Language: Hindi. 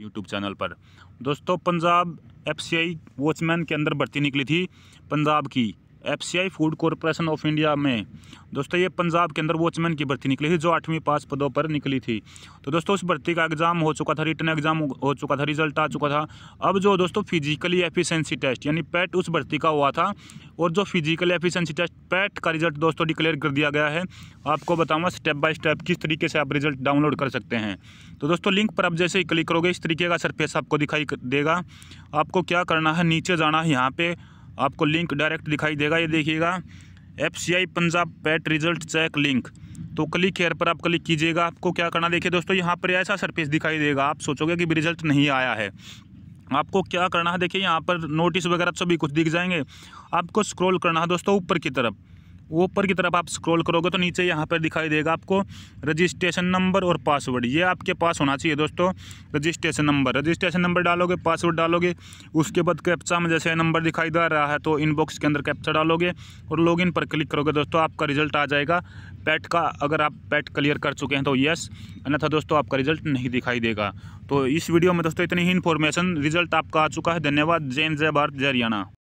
यूट्यूब चैनल पर दोस्तों Punjab F C I watchman के अंदर भर्ती निकली थी पंजाब की FCI food corporation of India में दोस्तों ये पंजाब के अंदर वॉचमैन की भर्ती निकली थी जो आठवीं पास पदों पर निकली थी तो दोस्तों उस भर्ती का एग्जाम हो चुका था रिटर्न एग्जाम हो चुका था रिजल्ट आ चुका था अब जो दोस्तों फिजिकली एफिशिएंसी टेस्ट यानी पैट उस भर्ती का हुआ था और जो फिज़िकली एफिशिएंसी टेस्ट पैट का रिजल्ट दोस्तों डिक्लेयर कर दिया गया है आपको बताऊँगा स्टेप बाय स्टेप किस तरीके से आप रिजल्ट डाउनलोड कर सकते हैं तो दोस्तों लिंक पर आप जैसे ही क्लिक करोगे इस तरीके का सरफेस आपको दिखाई देगा आपको क्या करना है नीचे जाना है यहाँ पर आपको लिंक डायरेक्ट दिखाई देगा ये देखिएगा F C I Punjab PET result check link तो क्लिक हेयर पर आप क्लिक कीजिएगा आपको क्या करना देखिए दोस्तों यहाँ पर ऐसा सरफेस दिखाई देगा आप सोचोगे कि रिजल्ट नहीं आया है आपको क्या करना है देखिए यहाँ पर नोटिस वगैरह सभी कुछ दिख जाएंगे आपको स्क्रॉल करना है दोस्तों ऊपर की तरफ वो ऊपर की तरफ आप स्क्रॉल करोगे तो नीचे यहाँ पर दिखाई देगा आपको रजिस्ट्रेशन नंबर और पासवर्ड ये आपके पास होना चाहिए दोस्तों रजिस्ट्रेशन नंबर रजिस्ट्रेशन नंबर डालोगे पासवर्ड डालोगे उसके बाद कैप्चा में जैसे नंबर दिखाई दे रहा है तो इनबॉक्स के अंदर कैप्चा डालोगे और लॉग पर क्लिक करोगे दोस्तों आपका रिजल्ट आ जाएगा पैट का अगर आप पैट क्लियर कर चुके हैं तो यस अन्यथा दोस्तों आपका रिजल्ट नहीं दिखाई देगा तो इस वीडियो में दोस्तों इतनी ही इन्फॉर्मेशन रिजल्ट आपका आ चुका है धन्यवाद जैन जय भारत जय हरियाणा